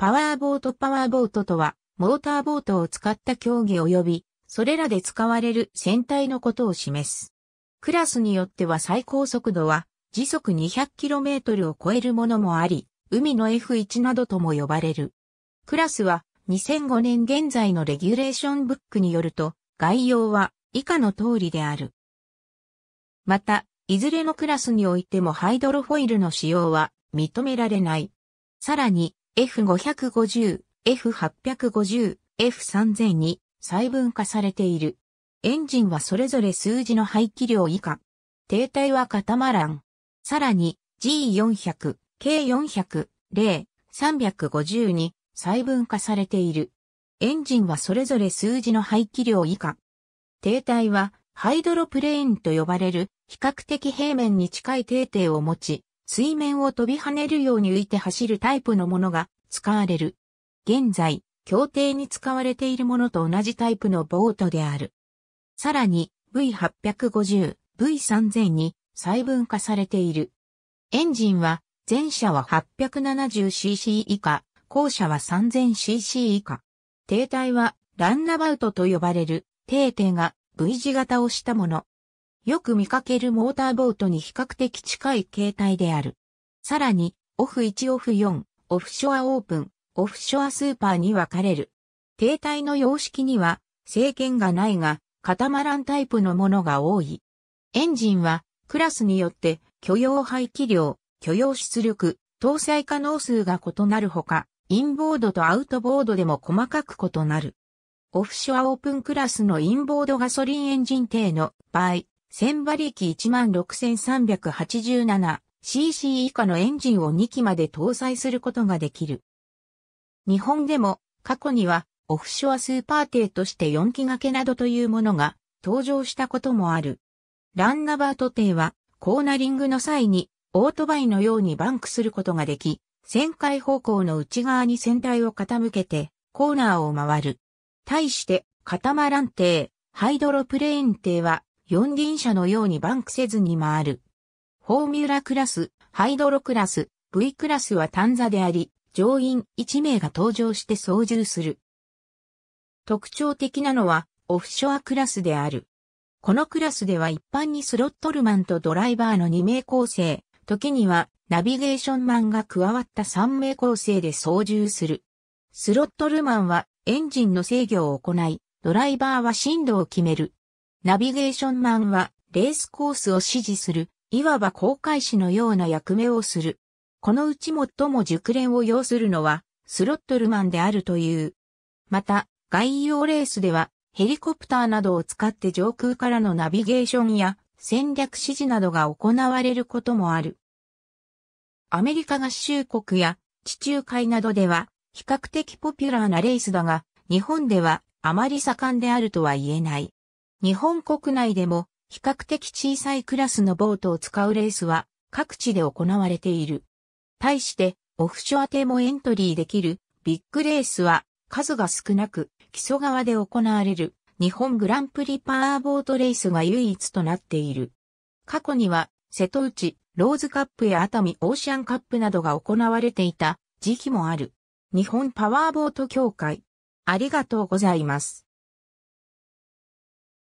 パワーボートパワーボートとは、モーターボートを使った競技及び、それらで使われる船体のことを示す。クラスによっては最高速度は、時速 200km を超えるものもあり、海の F1 などとも呼ばれる。クラスは、2005年現在のレギュレーションブックによると、概要は以下の通りである。また、いずれのクラスにおいてもハイドロフォイルの使用は認められない。さらに、F550、F850、F3000 に細分化されている。エンジンはそれぞれ数字の排気量以下。停滞は固まらん。さらに G400、K400、0、350に細分化されている。エンジンはそれぞれ数字の排気量以下。停滞はハイドロプレーンと呼ばれる比較的平面に近い停定を持ち、水面を飛び跳ねるように浮いて走るタイプのものが使われる。現在、協定に使われているものと同じタイプのボートである。さらに V850、V3000 に細分化されている。エンジンは、前者は 870cc 以下、後者は 3000cc 以下。停体はランナバウトと呼ばれる、停停が V 字型をしたもの。よく見かけるモーターボートに比較的近い形態である。さらに、オフ1オフ4、オフショアオープン、オフショアスーパーに分かれる。停滞の様式には、制限がないが、カタマランタイプのものが多い。エンジンは、クラスによって、許容排気量、許容出力、搭載可能数が異なるほか、インボードとアウトボードでも細かく異なる。オフショアオープンクラスのインボードガソリンエンジン艇の場合、1000馬力 16,387cc 以下のエンジンを2機まで搭載することができる。日本でも過去にはオフショアスーパー艇として4機掛けなどというものが登場したこともある。ランナバート艇はコーナリングの際にオートバイのようにバンクすることができ、旋回方向の内側に船体を傾けてコーナーを回る。対して、カタマラン艇、ハイドロプレーン艇は四輪車のようにバンクせずに回る。フォーミュラクラス、ハイドロクラス、V クラスは単座であり、乗員1名が搭乗して操縦する。特徴的なのは、オフショアクラスである。このクラスでは一般にスロットルマンとドライバーの2名構成、時にはナビゲーションマンが加わった3名構成で操縦する。スロットルマンはエンジンの制御を行い、ドライバーは振動を決める。ナビゲーションマンは、レースコースを指示する、いわば航海士のような役目をする。このうち最も熟練を要するのは、スロットルマンであるという。また、外洋レースでは、ヘリコプターなどを使って上空からのナビゲーションや戦略指示などが行われることもある。アメリカ合衆国や地中海などでは比較的ポピュラーなレースだが、日本ではあまり盛んであるとは言えない。日本国内でも比較的小さいクラスのボートを使うレースは各地で行われている。対してオフショア艇もエントリーできるビッグレースは数が少なく基礎側で行われる日本グランプリパワーボートレースが唯一となっている。過去には瀬戸内ローズカップや熱海オーシャンカップなどが行われていた時期もある。日本パワーボート協会。ありがとうございます。